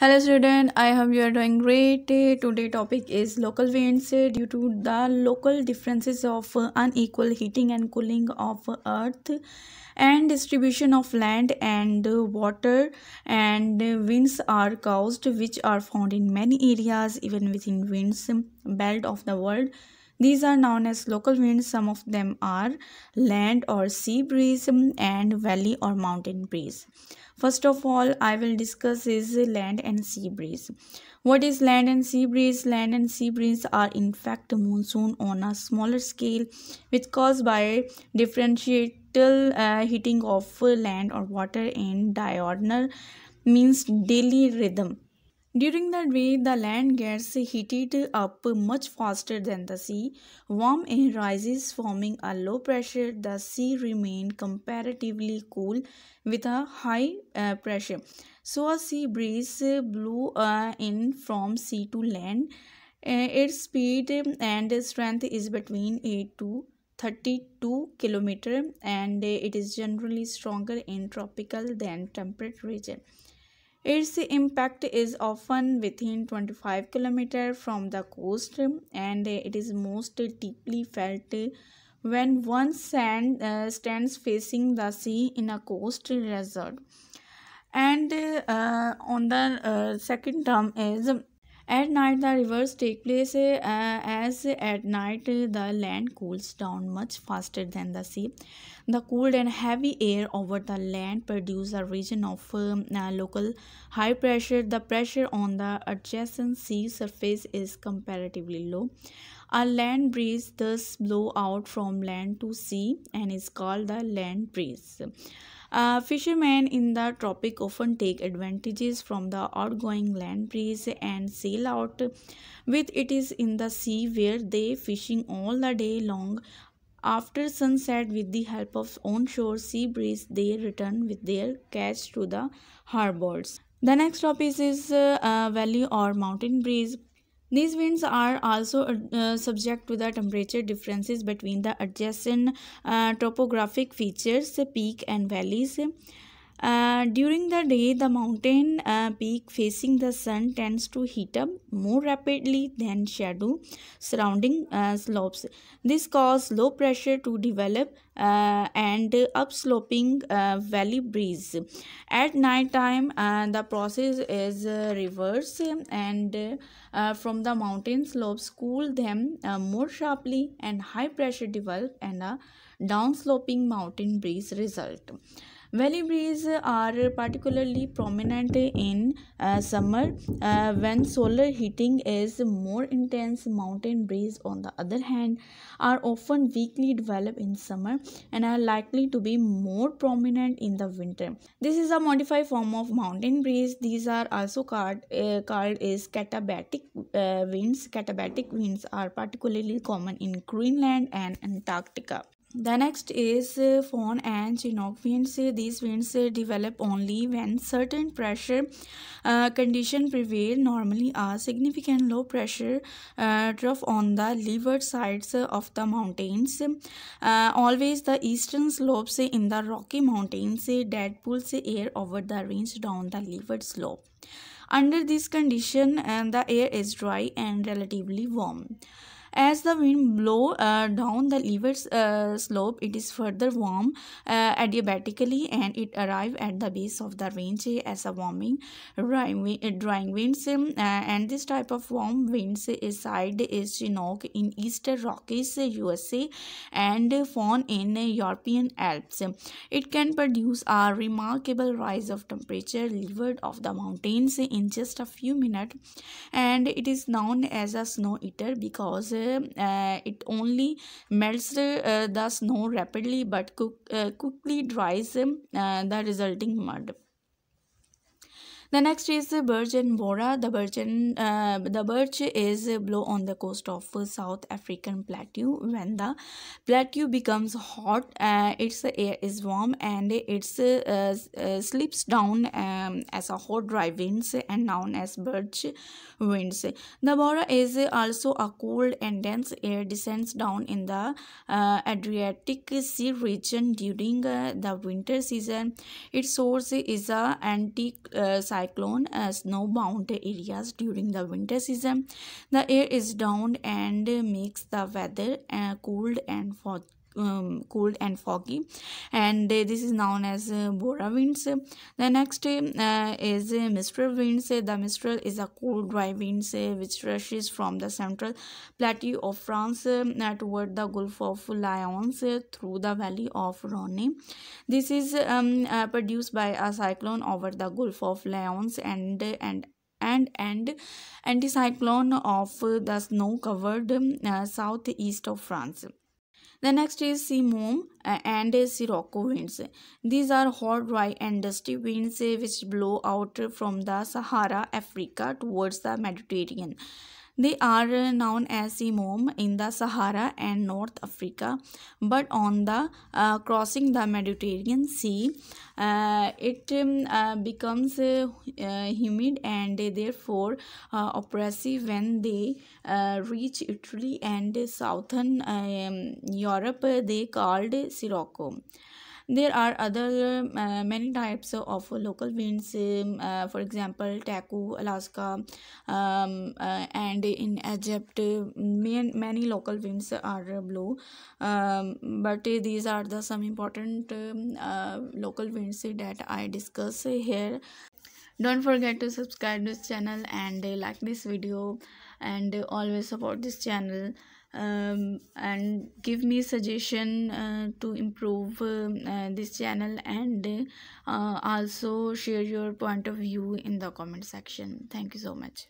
hello student i hope you are doing great today topic is local winds due to the local differences of unequal heating and cooling of earth and distribution of land and water and winds are caused which are found in many areas even within winds belt of the world these are known as local winds. Some of them are land or sea breeze and valley or mountain breeze. First of all, I will discuss is land and sea breeze. What is land and sea breeze? Land and sea breeze are in fact monsoon on a smaller scale which caused by differential uh, heating of land or water in diurnal means daily rhythm during that way, the land gets heated up much faster than the sea. Warm air rises, forming a low pressure. The sea remains comparatively cool with a high uh, pressure. So, a sea breeze blew uh, in from sea to land. Uh, its speed and strength is between 8 to 32 km and it is generally stronger in tropical than temperate region. Its impact is often within 25 km from the coast and it is most deeply felt when one sand, uh, stands facing the sea in a coastal resort. And uh, on the uh, second term is at night, the rivers take place uh, as at night the land cools down much faster than the sea. The cold and heavy air over the land produces a region of um, uh, local high pressure. The pressure on the adjacent sea surface is comparatively low. A land breeze thus blow out from land to sea and is called the land breeze. Uh, fishermen in the tropic often take advantages from the outgoing land breeze and sail out with it is in the sea where they fishing all the day long after sunset with the help of onshore sea breeze they return with their catch to the harbors the next topic is uh, uh, valley or mountain breeze these winds are also uh, subject to the temperature differences between the adjacent uh, topographic features, peak and valleys. Uh, during the day, the mountain uh, peak facing the sun tends to heat up more rapidly than shadow surrounding uh, slopes. This causes low pressure to develop uh, and upsloping uh, valley breeze. At night time, the process is reversed and from the mountain slopes cool them more sharply and high pressure develop and a downsloping mountain breeze result. Valley breeze are particularly prominent in uh, summer uh, when solar heating is more intense. Mountain breeze, on the other hand, are often weakly developed in summer and are likely to be more prominent in the winter. This is a modified form of mountain breeze. These are also called, uh, called is katabatic uh, winds. Katabatic winds are particularly common in Greenland and Antarctica. The next is uh, and Chinook winds. Uh, these winds uh, develop only when certain pressure uh, condition prevail. Normally, a significant low pressure uh, trough on the leeward sides uh, of the mountains. Uh, always the eastern slopes in the Rocky Mountains that pulls air over the range down the leeward slope. Under this condition, the air is dry and relatively warm. As the wind blow uh, down the leeward uh, slope, it is further warm uh, adiabatically and it arrive at the base of the range as a warming drying uh, winds. Um, uh, and this type of warm winds side is Chinook in Eastern Rockies, USA and Fawn in European Alps. It can produce a remarkable rise of temperature leeward of the mountains in just a few minutes and it is known as a snow eater because uh, uh, it only melts uh, the snow rapidly but cook, uh, quickly dries the resulting mud the next is the Virgin Bora. The Virgin uh, the birch is blow on the coast of South African plateau. When the plateau becomes hot, uh, its air is warm and it uh, uh, slips down um, as a hot dry winds and known as birch winds. The Bora is also a cold and dense air descends down in the uh, Adriatic Sea region during uh, the winter season. Its source is a antique cyclone uh, snowbound areas during the winter season. The air is down and makes the weather uh, cold and foggy um, cold and foggy and uh, this is known as uh, bora winds the next uh, is uh, mistral winds the mistral is a cold dry wind uh, which rushes from the central plateau of france uh, toward the gulf of Lyons through the valley of rhone this is um, produced by a cyclone over the gulf of Lyons and and and and anticyclone of the snow covered uh, southeast of france the next is sea moon and Sirocco winds. These are hot, dry and dusty winds eh, which blow out from the Sahara, Africa towards the Mediterranean. They are known as the in the Sahara and North Africa, but on the uh, crossing the Mediterranean Sea, uh, it um, uh, becomes uh, humid and therefore uh, oppressive when they uh, reach Italy and southern um, Europe. They called Sirocco there are other uh, many types of local winds um, uh, for example taku alaska um, uh, and in egypt many, many local winds are blue. um, but these are the some important um, uh, local winds that i discuss here don't forget to subscribe this channel and like this video and always support this channel um, and give me suggestion uh, to improve um, uh, this channel and uh, also share your point of view in the comment section thank you so much